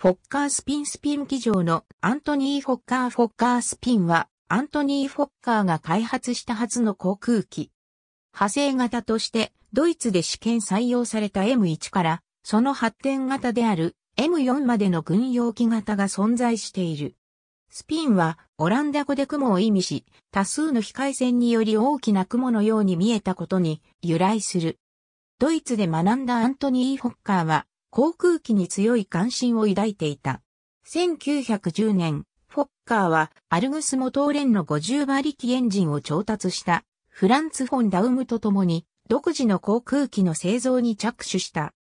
フォッカースピンスピン機場のアントニー・フォッカー・フォッカースピンは、アントニー・フォッカーが開発した初の航空機。派生型として、ドイツで試験採用された M1 から、その発展型である M4 までの軍用機型が存在している。スピンは、オランダ語で雲を意味し、多数の非回線により大きな雲のように見えたことに由来する。ドイツで学んだアントニー・フォッカーは、航空機に強い関心を抱いていた。1910年、フォッカーはアルグスモトーレンの50馬力エンジンを調達したフランツ・フォン・ダウムと共に独自の航空機の製造に着手した。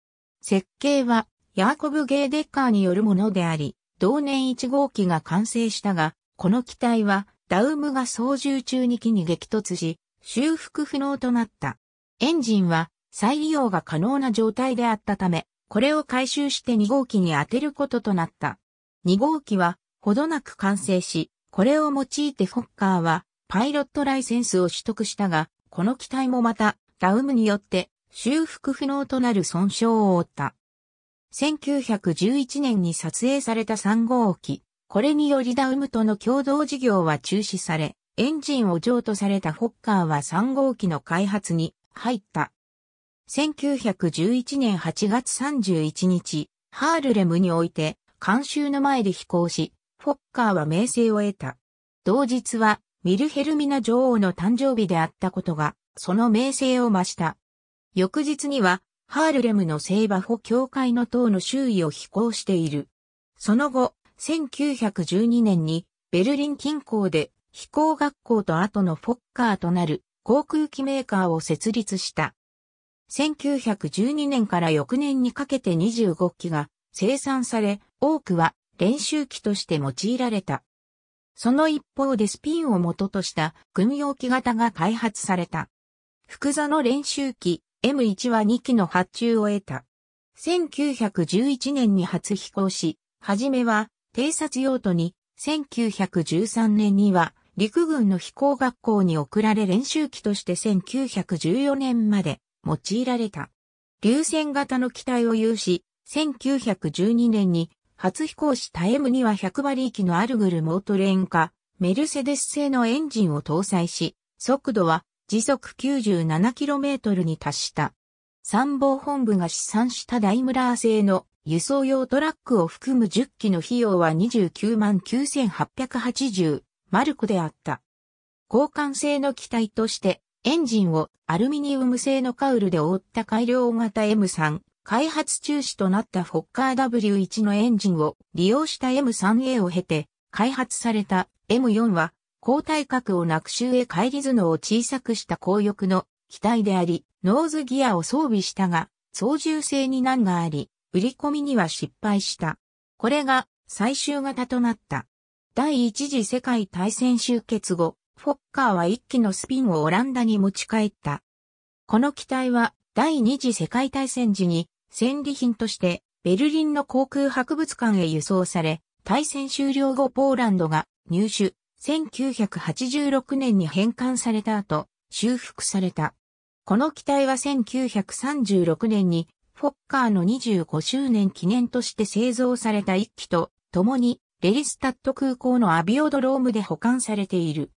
設計はヤーコブ・ゲーデッカーによるものであり、同年1号機が完成したが、この機体はダウムが操縦中に機に激突し、修復不能となった。エンジンは再利用が可能な状態であったため、これを回収して2号機に当てることとなった。2号機はほどなく完成し、これを用いてフォッカーはパイロットライセンスを取得したが、この機体もまたダウムによって修復不能となる損傷を負った。1911年に撮影された3号機、これによりダウムとの共同事業は中止され、エンジンを譲渡されたフォッカーは3号機の開発に入った。1911年8月31日、ハールレムにおいて、監修の前で飛行し、フォッカーは名声を得た。同日は、ミルヘルミナ女王の誕生日であったことが、その名声を増した。翌日には、ハールレムの聖馬保教会の塔の周囲を飛行している。その後、1912年にベルリン近郊で飛行学校と後のフォッカーとなる航空機メーカーを設立した。1912年から翌年にかけて25機が生産され、多くは練習機として用いられた。その一方でスピンを元とした軍用機型が開発された。福座の練習機 M1 は2機の発注を得た。1911年に初飛行し、はじめは偵察用途に、1913年には陸軍の飛行学校に送られ練習機として1914年まで用いられた。流線型の機体を有し、1912年に初飛行した m には100馬力のアルグルモートレーン化、メルセデス製のエンジンを搭載し、速度は時速 97km に達した。参謀本部が試算したダイムラー製の輸送用トラックを含む10機の費用は29万9880マルクであった。交換性の機体としてエンジンをアルミニウム製のカウルで覆った改良型 M3、開発中止となったフォッカー W1 のエンジンを利用した M3A を経て、開発された M4 は、後体角をなく周へ帰り頭脳を小さくした高翼の機体であり、ノーズギアを装備したが、操縦性に難があり、売り込みには失敗した。これが最終型となった。第一次世界大戦終結後、フォッカーは一機のスピンをオランダに持ち帰った。この機体は第二次世界大戦時に戦利品としてベルリンの航空博物館へ輸送され、大戦終了後ポーランドが入手、1986年に返還された後、修復された。この機体は1936年にフォッカーの25周年記念として製造された一機と、共にレリスタット空港のアビオドロームで保管されている。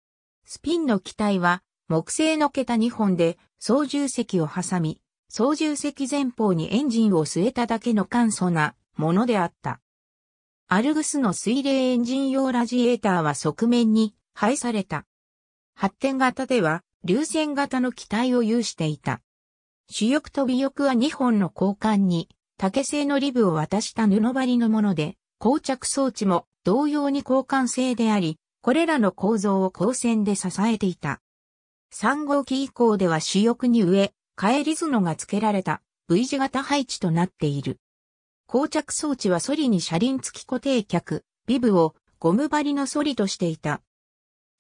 スピンの機体は木製の桁2本で操縦席を挟み、操縦席前方にエンジンを据えただけの簡素なものであった。アルグスの水冷エンジン用ラジエーターは側面に配された。発展型では流線型の機体を有していた。主翼と尾翼は2本の交換に竹製のリブを渡した布張りのもので、膠着装置も同様に交換性であり、これらの構造を光線で支えていた。3号機以降では主翼に上、帰り角が付けられた V 字型配置となっている。膠着装置はソリに車輪付き固定脚、ビブをゴム張りのソリとしていた。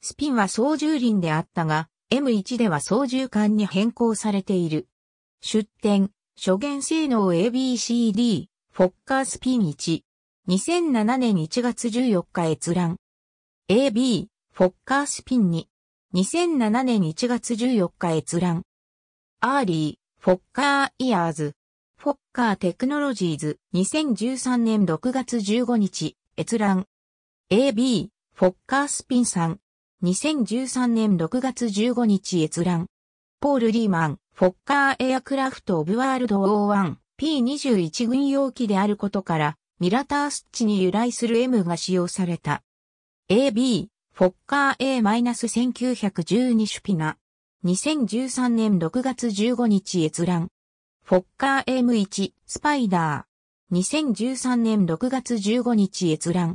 スピンは操縦輪であったが、M1 では操縦桿に変更されている。出展、初言性能 ABCD、フォッカースピン1。2007年1月14日閲覧。AB、フォッカースピンに、2007年1月14日閲覧。アーリー、フォッカーイヤーズ、フォッカーテクノロジーズ、2013年6月15日、閲覧。AB、フォッカースピンさん、2013年6月15日閲覧。ポール・リーマン、フォッカーエアクラフト・オブ・ワールドオー・ワン、p 2 1軍用機であることから、ミラタースッチに由来する M が使用された。AB、フォッカー A-1912 シュピナ。2013年6月15日閲覧。フォッカー M1、スパイダー。2013年6月15日閲覧。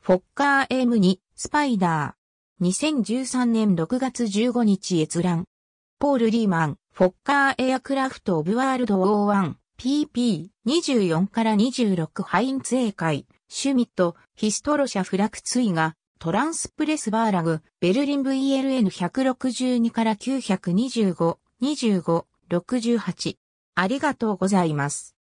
フォッカー M2、スパイダー。2013年6月15日閲覧。ポール・リーマン、フォッカーエアクラフト・オブ・ワールドオー・ワン、PP24 から26ハインツ英会、シュミット、ヒストロシャ・フラクツイが、トランスプレスバーラグ、ベルリン VLN162 から925、25、68。ありがとうございます。